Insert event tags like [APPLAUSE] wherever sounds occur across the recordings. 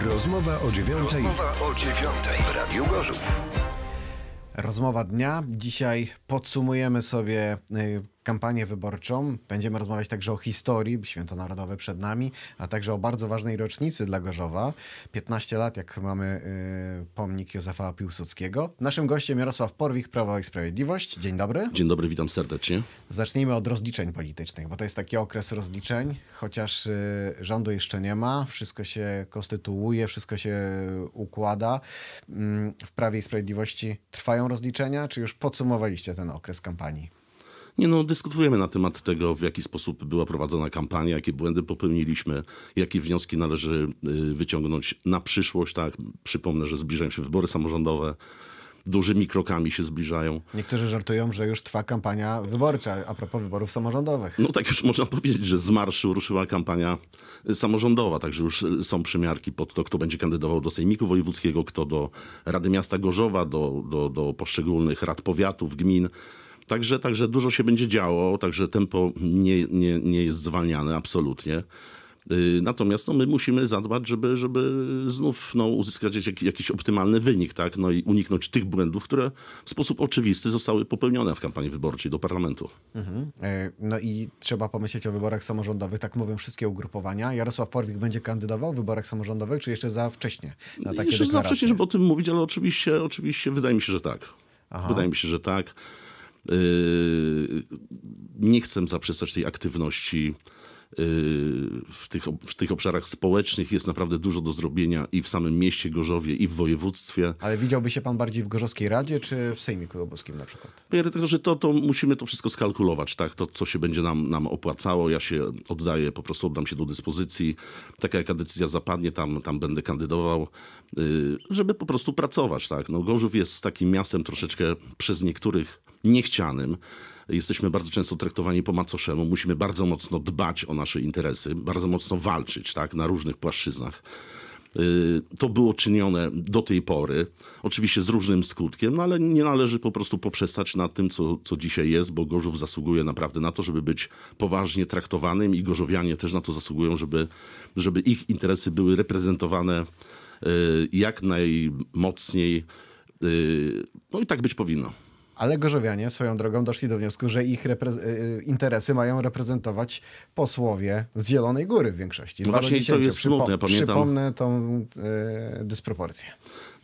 Rozmowa o dziewiątej. Rozmowa o dziewiątej w Radiu Gorzów. Rozmowa dnia. Dzisiaj podsumujemy sobie y, kampanię wyborczą. Będziemy rozmawiać także o historii, święto narodowe przed nami, a także o bardzo ważnej rocznicy dla Gorzowa. 15 lat, jak mamy y, pomnik Józefa Piłsudskiego. Naszym gościem Jarosław Porwich, Prawo i Sprawiedliwość. Dzień dobry. Dzień dobry, witam serdecznie. Zacznijmy od rozliczeń politycznych, bo to jest taki okres rozliczeń, chociaż y, rządu jeszcze nie ma, wszystko się konstytuuje, wszystko się y, układa. Y, w Prawie i Sprawiedliwości trwają rozliczenia, czy już podsumowaliście ten okres kampanii? Nie no, dyskutujemy na temat tego, w jaki sposób była prowadzona kampania, jakie błędy popełniliśmy, jakie wnioski należy y, wyciągnąć na przyszłość. Tak, przypomnę, że zbliżają się wybory samorządowe dużymi krokami się zbliżają. Niektórzy żartują, że już trwa kampania wyborcza a propos wyborów samorządowych. No tak już można powiedzieć, że z marszu ruszyła kampania samorządowa, także już y, są przymiarki pod to, kto będzie kandydował do Sejmiku Wojewódzkiego, kto do Rady Miasta Gorzowa, do, do, do poszczególnych rad powiatów, gmin. Także, także dużo się będzie działo, także tempo nie, nie, nie jest zwalniane absolutnie. Y, natomiast no, my musimy zadbać, żeby, żeby znów no, uzyskać jakiś optymalny wynik tak? no, i uniknąć tych błędów, które w sposób oczywisty zostały popełnione w kampanii wyborczej do parlamentu. Mhm. E, no i trzeba pomyśleć o wyborach samorządowych, tak mówią wszystkie ugrupowania. Jarosław Porwik będzie kandydował w wyborach samorządowych, czy jeszcze za wcześnie? jeszcze deklaracje? za wcześnie, żeby o tym mówić, ale oczywiście, oczywiście wydaje mi się, że tak. Aha. Wydaje mi się, że tak. Yy, nie chcę zaprzestać tej aktywności yy, w tych, w tych obszarach społecznych jest naprawdę dużo do zrobienia i w samym mieście Gorzowie, i w województwie. Ale widziałby się pan bardziej w Gorzowskiej Radzie, czy w Sejmie Królewskim na przykład? Panie redaktorze, to, to musimy to wszystko skalkulować, tak? To, co się będzie nam, nam opłacało. Ja się oddaję, po prostu oddam się do dyspozycji. Taka jaka decyzja zapadnie, tam, tam będę kandydował, yy, żeby po prostu pracować, tak? No, Gorzów jest takim miastem troszeczkę przez niektórych niechcianym. Jesteśmy bardzo często traktowani po macoszemu. Musimy bardzo mocno dbać o nasze interesy, bardzo mocno walczyć tak, na różnych płaszczyznach. Y, to było czynione do tej pory, oczywiście z różnym skutkiem, no ale nie należy po prostu poprzestać na tym, co, co dzisiaj jest, bo Gorzów zasługuje naprawdę na to, żeby być poważnie traktowanym i Gorzowianie też na to zasługują, żeby, żeby ich interesy były reprezentowane y, jak najmocniej. Y, no i tak być powinno ale Gorzowianie swoją drogą doszli do wniosku, że ich y, y, interesy mają reprezentować posłowie z Zielonej Góry w większości. No właśnie to jest Przypo smutne, pamiętam. Przypomnę tą e, dysproporcję.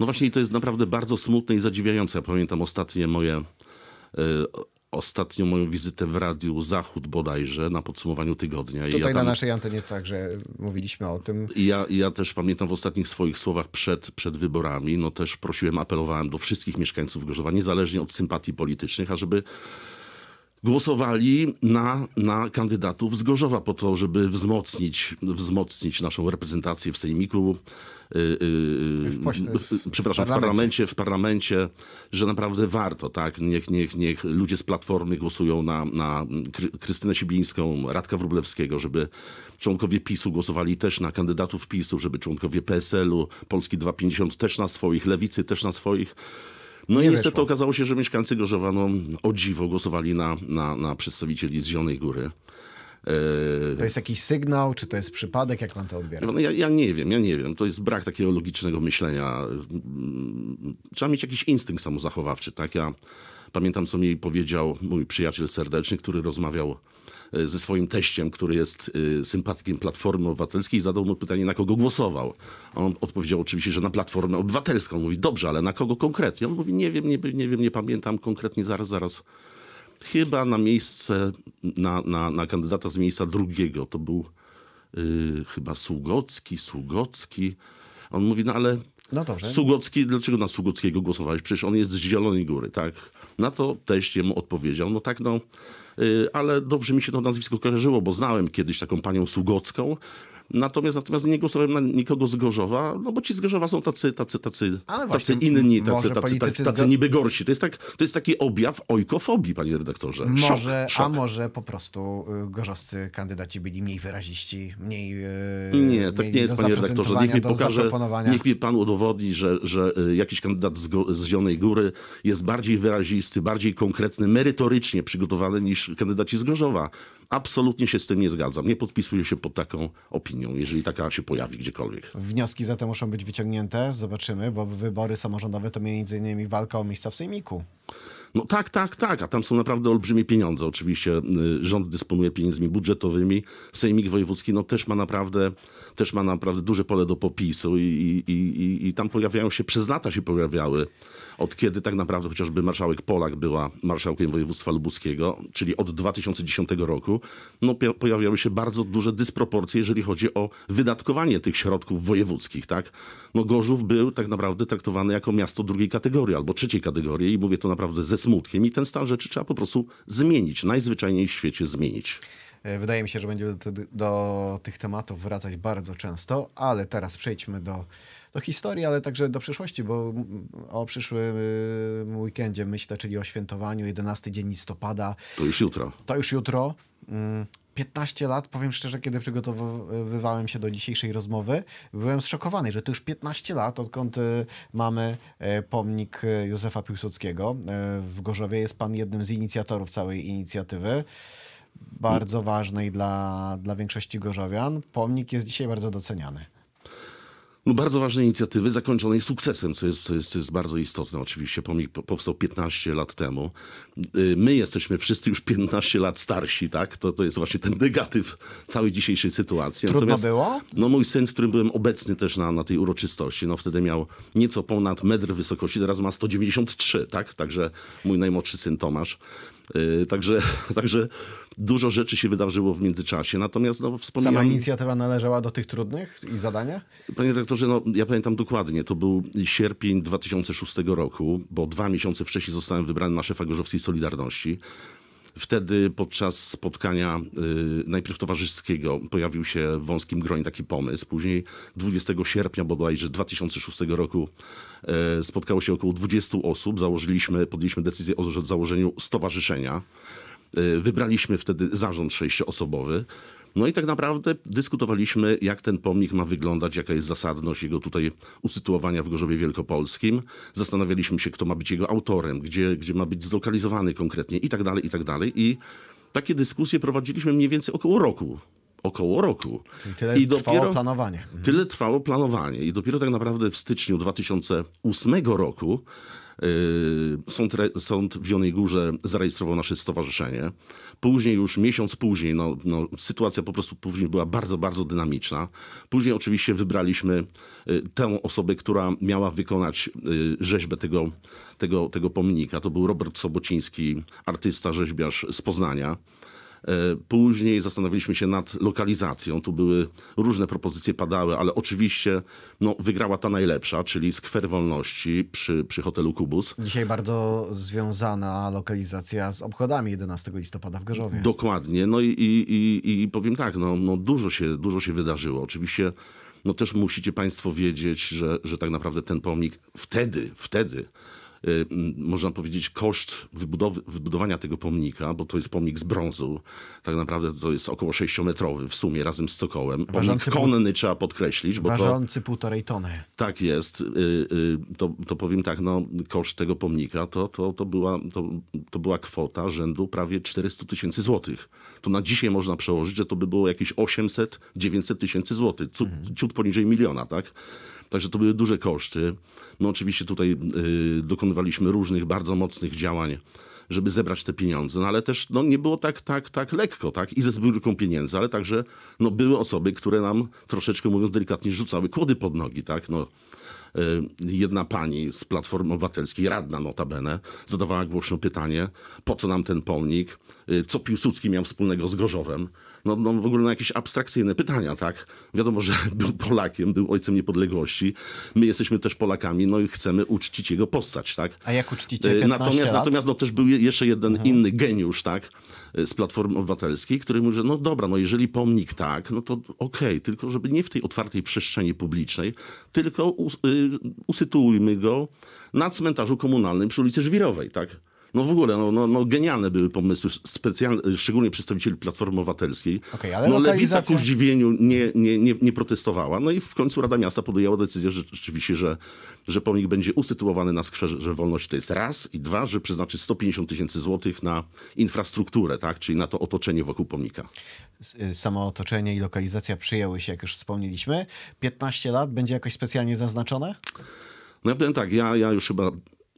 No właśnie to jest naprawdę bardzo smutne i zadziwiające. Ja pamiętam ostatnie moje ostatnią moją wizytę w Radiu Zachód bodajże na podsumowaniu tygodnia. Tutaj ja tam... na naszej antenie także mówiliśmy o tym. I ja, ja też pamiętam w ostatnich swoich słowach przed, przed wyborami, no też prosiłem, apelowałem do wszystkich mieszkańców Gorzowa, niezależnie od sympatii politycznych, ażeby głosowali na, na kandydatów z Gorzowa po to, żeby wzmocnić, wzmocnić naszą reprezentację w Sejmiku, y, y, w, pośle, w, w, y, przepraszam, w parlamencie. w parlamencie, że naprawdę warto, tak? Niech, niech, niech ludzie z Platformy głosują na, na Krystynę Sibińską, Radka Wróblewskiego, żeby członkowie PiSu głosowali też na kandydatów PiSu, żeby członkowie PSL-u, Polski 250 też na swoich, Lewicy też na swoich no i niestety wyszło. okazało się, że mieszkańcy Gorzowa no, o dziwo głosowali na, na, na przedstawicieli z Zielonej Góry. E, to jest jakiś sygnał, czy to jest przypadek? Jak pan to odbiera? No, ja, ja, nie wiem, ja nie wiem. To jest brak takiego logicznego myślenia. Trzeba mieć jakiś instynkt samozachowawczy, tak? Ja Pamiętam, co mi powiedział mój przyjaciel serdeczny, który rozmawiał e, ze swoim teściem, który jest e, sympatykiem Platformy Obywatelskiej, zadał mu pytanie, na kogo głosował. On odpowiedział oczywiście, że na Platformę Obywatelską. On mówi, dobrze, ale na kogo konkretnie? On mówi, nie wiem, nie, nie wiem, nie pamiętam konkretnie, zaraz, zaraz. Chyba na miejsce, na, na, na kandydata z miejsca drugiego. To był yy, chyba Sługocki, Sługocki. On mówi, no ale no dobrze. Sługocki, dlaczego na Sługockiego głosowałeś? Przecież on jest z Zielonej Góry, tak? Na to też jemu odpowiedział, no tak no, y, ale dobrze mi się to nazwisko kojarzyło, bo znałem kiedyś taką panią Sługocką, Natomiast, natomiast nie głosowałem na nikogo z Gorzowa, no bo ci z Gorzowa są tacy, tacy, tacy, właśnie, tacy inni, tacy, tacy, tacy, tacy niby gorsi. To jest, tak, to jest taki objaw ojkofobii, panie redaktorze. może, szok. A może po prostu y, gorzowscy kandydaci byli mniej wyraziści, mniej. Y, nie, tak nie jest, panie redaktorze. Niech mi pokaże, niech mi pan udowodni, że, że y, jakiś kandydat z, go, z Zielonej Góry jest bardziej wyrazisty, bardziej konkretny, merytorycznie przygotowany niż kandydaci z Gorzowa. Absolutnie się z tym nie zgadzam. Nie podpisuję się pod taką opinią, jeżeli taka się pojawi gdziekolwiek. Wnioski zatem muszą być wyciągnięte, zobaczymy, bo wybory samorządowe to m.in. walka o miejsca w Sejmiku. No tak, tak, tak, a tam są naprawdę olbrzymie pieniądze. Oczywiście y, rząd dysponuje pieniędzmi budżetowymi, Sejmik Wojewódzki no też ma naprawdę też ma naprawdę duże pole do popisu i, i, i, i tam pojawiają się, przez lata się pojawiały, od kiedy tak naprawdę chociażby marszałek Polak była marszałkiem województwa lubuskiego, czyli od 2010 roku, no pojawiały się bardzo duże dysproporcje, jeżeli chodzi o wydatkowanie tych środków wojewódzkich, tak? No Gorzów był tak naprawdę traktowany jako miasto drugiej kategorii albo trzeciej kategorii i mówię to naprawdę ze smutkiem i ten stan rzeczy trzeba po prostu zmienić, najzwyczajniej w świecie zmienić. E, wydaje mi się, że będziemy do, do, tych tematów wracać bardzo często, ale teraz przejdźmy do, do historii, ale także do przyszłości, bo o przyszłym y, weekendzie myślę, czyli o świętowaniu 11 dzień listopada. To już jutro. To już jutro. 15 mm, lat, powiem szczerze, kiedy przygotowywałem się do dzisiejszej rozmowy, byłem zszokowany, że to już 15 lat, odkąd y, mamy e, pomnik e, Józefa Piłsudskiego. W Gorzowie jest pan jednym z inicjatorów całej inicjatywy bardzo ważnej dla, dla większości Gorzowian. Pomnik jest dzisiaj bardzo doceniany. No bardzo ważnej inicjatywy, zakończonej sukcesem, co jest, co, jest, co jest bardzo istotne. Oczywiście pomnik powstał 15 lat temu. Y, my jesteśmy wszyscy już 15 lat starsi, tak? To, to jest właśnie ten negatyw całej dzisiejszej sytuacji. Trudno Natomiast, było? No mój syn, z którym byłem obecny też na, na tej uroczystości, no wtedy miał nieco ponad metr wysokości, teraz ma 193, tak? Także mój najmłodszy syn Tomasz. Y, także, [LAUGHS] także dużo rzeczy się wydarzyło w międzyczasie. Natomiast no, wspomniałem... Sama inicjatywa należała do tych trudnych i zadania? Panie dyrektorze, no, ja pamiętam dokładnie. To był sierpień 2006 roku, bo dwa miesiące wcześniej zostałem wybrany na szefa Gorzowskiej Solidarności. Wtedy podczas spotkania y, najpierw towarzyskiego pojawił się w wąskim gronie taki pomysł. Później 20 sierpnia bodajże 2006 roku y, spotkało się około 20 osób. Założyliśmy, podjęliśmy decyzję o założeniu stowarzyszenia. Y, wybraliśmy wtedy zarząd sześcioosobowy. osobowy no i tak naprawdę dyskutowaliśmy, jak ten pomnik ma wyglądać, jaka jest zasadność jego tutaj usytuowania w Gorzowie Wielkopolskim. Zastanawialiśmy się, kto ma być jego autorem, gdzie, gdzie ma być zlokalizowany konkretnie i tak dalej, i tak dalej. I takie dyskusje prowadziliśmy mniej więcej około roku około roku. Czyli tyle I trwało dopiero, planowanie. Tyle trwało planowanie i dopiero tak naprawdę w styczniu 2008 roku Yy, sąd, sąd w Zielonej Górze zarejestrował nasze stowarzyszenie. Później już miesiąc później, no, no, sytuacja po prostu później była bardzo, bardzo dynamiczna. Później oczywiście wybraliśmy y, tę osobę, która miała wykonać y, rzeźbę tego, tego, tego pomnika. To był Robert Sobociński, artysta, rzeźbiarz z Poznania. E, później zastanowiliśmy się nad lokalizacją. Tu były różne propozycje padały, ale oczywiście no, wygrała ta najlepsza, czyli Skwer Wolności przy, przy hotelu Kubus. Dzisiaj bardzo związana lokalizacja z obchodami 11 listopada w Gorzowie. Dokładnie. No i, i, i, powiem tak, no, no dużo, się, dużo się wydarzyło. Oczywiście no też musicie Państwo wiedzieć, że, że tak naprawdę ten pomnik wtedy, wtedy Y, można powiedzieć, koszt wybudowy, wybudowania tego pomnika, bo to jest pomnik z brązu. Tak naprawdę to jest około 6-metrowy w sumie razem z Cokołem. Pomnik ważący konny trzeba podkreślić. Bo ważący to, półtorej tony. Tak jest. Y, y, to, to powiem tak, no, koszt tego pomnika to, to, to, była, to, to była kwota rzędu prawie 400 tysięcy złotych. To na dzisiaj można przełożyć, że to by było jakieś 800-900 tysięcy złotych. Ciut, mhm. ciut poniżej miliona, tak? Także to były duże koszty. My oczywiście tutaj y, dokonaliśmy dokonywaliśmy różnych bardzo mocnych działań żeby zebrać te pieniądze. No ale też no, nie było tak, tak, tak lekko, tak? I ze zbiórką pieniędzy, ale także no, były osoby, które nam troszeczkę, mówiąc delikatnie, rzucały kłody pod nogi, tak? No, y, Jedna pani z Platformy Obywatelskiej, radna notabene, zadawała głośno pytanie, po co nam ten pomnik? Y, co Piłsudski miał wspólnego z Gorzowem. No, no w ogóle na jakieś abstrakcyjne pytania, tak? Wiadomo, że [LAUGHS] był Polakiem, był ojcem niepodległości. My jesteśmy też Polakami, no i chcemy uczcić jego postać, tak? A jak uczcicie y, Natomiast, natomiast no, też był jeszcze jeden mhm. inny geniusz, tak? Y, z Platformy Obywatelskiej, który mówi, że no dobra, no jeżeli pomnik tak, no to okej, okay, tylko żeby nie w tej otwartej przestrzeni publicznej, tylko us- usytuujmy go na cmentarzu komunalnym przy ulicy Żwirowej, tak? No w ogóle, no, no, no genialne były pomysły, specjalne, szczególnie przedstawicieli Platformy Obywatelskiej. Okay, ale no lokalizacja... lewica ku zdziwieniu nie, nie, nie, nie, protestowała. No i w końcu Rada Miasta podjęła decyzję że, rzeczywiście, że, że pomnik będzie usytuowany na skrze wolności. To jest raz. I dwa, że przeznaczy 150 tysięcy złotych na infrastrukturę, tak? czyli na to otoczenie wokół pomnika. Y, samo otoczenie i lokalizacja przyjęły się, jak już wspomnieliśmy. 15 lat będzie jakoś specjalnie zaznaczone? No ja powiem tak, ja, ja już chyba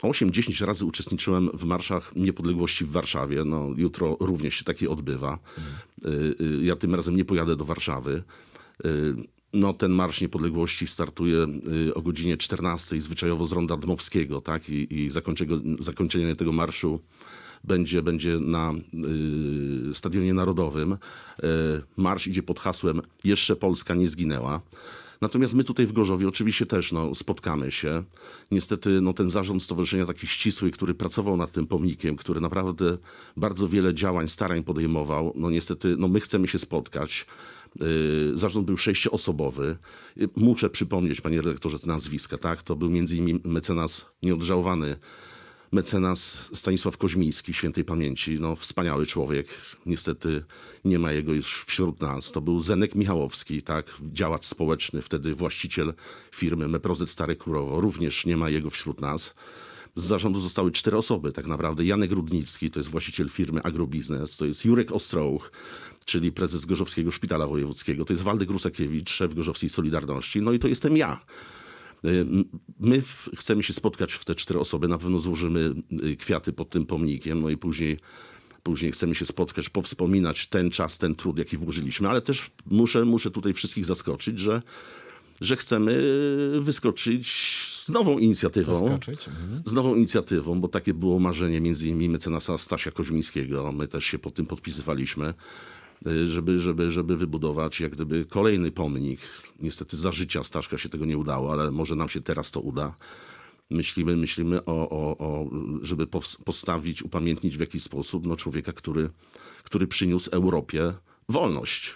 8-10 razy uczestniczyłem w marszach niepodległości w Warszawie. No, jutro również się taki odbywa. Y, y, ja tym razem nie pojadę do Warszawy. Y, no, ten Marsz Niepodległości startuje o godzinie 14 zwyczajowo z Ronda Dmowskiego, tak? I, i zakończenie, zakończenie tego marszu będzie, będzie na y, Stadionie Narodowym. Y, marsz idzie pod hasłem Jeszcze Polska nie zginęła. Natomiast my tutaj w Gorzowie oczywiście też no, spotkamy się. Niestety no, ten zarząd stowarzyszenia taki ścisły, który pracował nad tym pomnikiem, który naprawdę bardzo wiele działań, starań podejmował, no niestety no, my chcemy się spotkać. Y, zarząd był sześcioosobowy. Y, muszę przypomnieć, panie redaktorze, te nazwiska, tak? To był między innymi mecenas nieodżałowany mecenas Stanisław Koźmiński, świętej pamięci, no wspaniały człowiek, niestety nie ma jego już wśród nas. To był Zenek Michałowski, tak, działacz społeczny, wtedy właściciel firmy Meprozet Stare Kurowo, również nie ma jego wśród nas. Z zarządu zostały cztery osoby tak naprawdę. Janek Rudnicki, to jest właściciel firmy Agrobiznes, to jest Jurek Ostrołuch, czyli prezes Gorzowskiego Szpitala Wojewódzkiego, to jest Waldek Rusakiewicz, szef Gorzowskiej Solidarności, no i to jestem ja. Y, my chcemy się spotkać w te cztery osoby, na pewno złożymy y, kwiaty pod tym pomnikiem, no i później później chcemy się spotkać, powspominać ten czas, ten trud, jaki włożyliśmy, ale też muszę, muszę tutaj wszystkich zaskoczyć, że, że chcemy y, wyskoczyć z nową inicjatywą. Mhm. Z nową inicjatywą, bo takie było marzenie między innymi mecenasa Stasia Koźmińskiego. My też się pod tym podpisywaliśmy. Y, żeby, żeby, żeby wybudować jak gdyby kolejny pomnik. Niestety za życia Staszka się tego nie udało, ale może nam się teraz to uda. Myślimy, myślimy o, o, o żeby postawić, upamiętnić w jakiś sposób no, człowieka, który, który przyniósł Europie wolność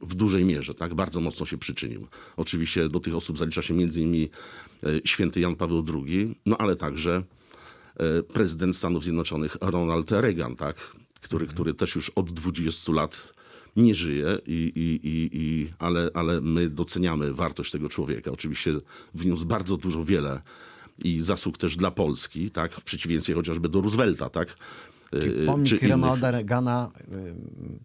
w dużej mierze, tak, bardzo mocno się przyczynił. Oczywiście do tych osób zalicza się między innymi e, święty Jan Paweł II, no ale także e, prezydent Stanów Zjednoczonych Ronald Reagan, tak, który, mhm. który też już od 20 lat nie żyje, i, i, i, i, ale, ale my doceniamy wartość tego człowieka. Oczywiście wniósł bardzo dużo wiele i zasług też dla Polski, tak? w przeciwieństwie chociażby do Roosevelta, tak? Czyli y, pomnik Ronalda Reagana y,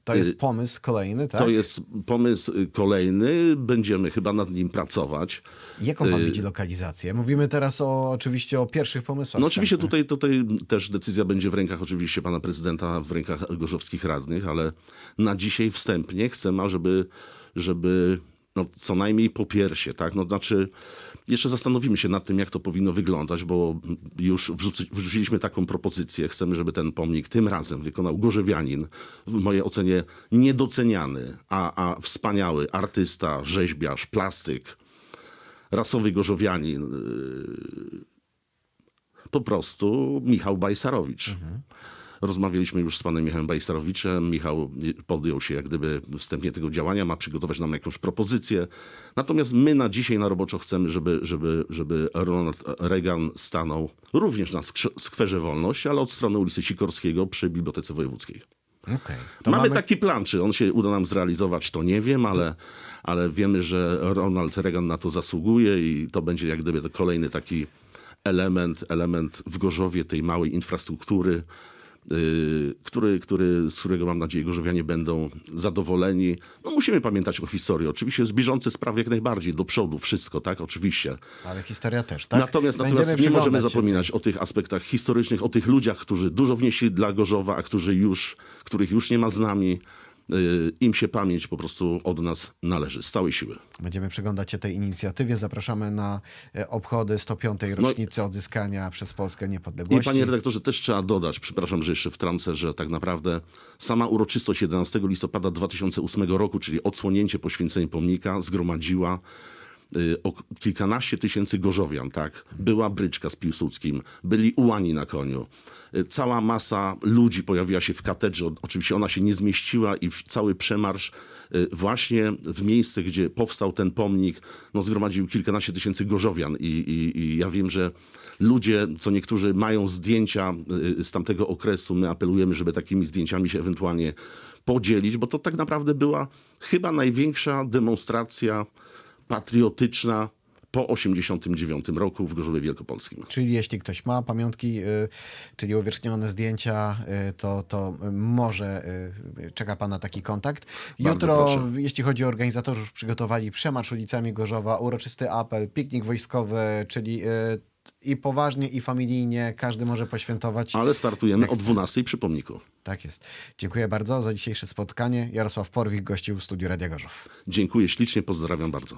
to jest y, pomysł kolejny, tak? To jest pomysł kolejny, będziemy chyba nad nim pracować. Jaką pan widzi lokalizację? Mówimy teraz o, oczywiście o pierwszych pomysłach. No oczywiście tutaj, tutaj też decyzja będzie w rękach oczywiście pana prezydenta, w rękach gorzowskich radnych, ale na dzisiaj wstępnie chcemy, żeby, żeby no, co najmniej po piersie, tak? No znaczy jeszcze zastanowimy się nad tym, jak to powinno wyglądać, bo już wrzuciliśmy taką propozycję. Chcemy, żeby ten pomnik tym razem wykonał Gorzewianin, w mojej ocenie niedoceniany, a, a wspaniały artysta, rzeźbiarz, plastyk, rasowy Gorzowianin. Yy, po prostu Michał Bajsarowicz. Mhm Rozmawialiśmy już z panem Michałem Bajsterowiczem. Michał podjął się jak gdyby wstępnie tego działania, ma przygotować nam jakąś propozycję. Natomiast my na dzisiaj na roboczo chcemy, żeby, żeby, żeby Ronald Reagan stanął również na skwerze Wolności, ale od strony ulicy Sikorskiego przy Bibliotece Wojewódzkiej. Okay, mamy, mamy, taki plan, czy on się uda nam zrealizować, to nie wiem, ale, ale wiemy, że Ronald Reagan na to zasługuje i to będzie jak gdyby kolejny taki element, element w Gorzowie tej małej infrastruktury, Y, który, który, z którego mam nadzieję gorzowianie będą zadowoleni. No musimy pamiętać o historii. Oczywiście z bieżące sprawy jak najbardziej, do przodu wszystko, tak? Oczywiście. Ale historia też, tak? Natomiast, natomiast nie możemy zapominać o tych aspektach historycznych, o tych ludziach, którzy dużo wnieśli dla Gorzowa, a którzy już, których już nie ma z nami. Y, im się pamięć po prostu od nas należy, z całej siły. Będziemy przyglądać się tej inicjatywie. Zapraszamy na e, obchody 105. No rocznicy no, odzyskania przez Polskę niepodległości. I panie redaktorze, też trzeba dodać, przepraszam, że jeszcze wtrącę, że tak naprawdę sama uroczystość 11 listopada 2008 roku, czyli odsłonięcie poświęcenia pomnika, zgromadziła Y, o kilkanaście tysięcy Gorzowian, tak? Była bryczka z Piłsudskim, byli ułani na koniu. Y, cała masa ludzi pojawiła się w katedrze. Oczywiście ona się nie zmieściła i cały przemarsz y, właśnie w miejsce, gdzie powstał ten pomnik, no, zgromadził kilkanaście tysięcy Gorzowian. I, i, I ja wiem, że ludzie, co niektórzy mają zdjęcia z tamtego okresu, my apelujemy, żeby takimi zdjęciami się ewentualnie podzielić, bo to tak naprawdę była chyba największa demonstracja patriotyczna po 89 roku w Gorzowie Wielkopolskim. Czyli jeśli ktoś ma pamiątki, y, czyli uwiecznione zdjęcia, y, to, to może y, czeka pana taki kontakt. Jutro, jeśli chodzi o organizatorów, przygotowali przemarsz ulicami Gorzowa, uroczysty apel, piknik wojskowy, czyli i poważnie, i familijnie, każdy może poświętować. Ale startujemy o 12 przy pomniku. Tak jest. Dziękuję bardzo za dzisiejsze spotkanie. Jarosław Porwik gościł w studiu Radia Gorzów. Dziękuję ślicznie, pozdrawiam bardzo.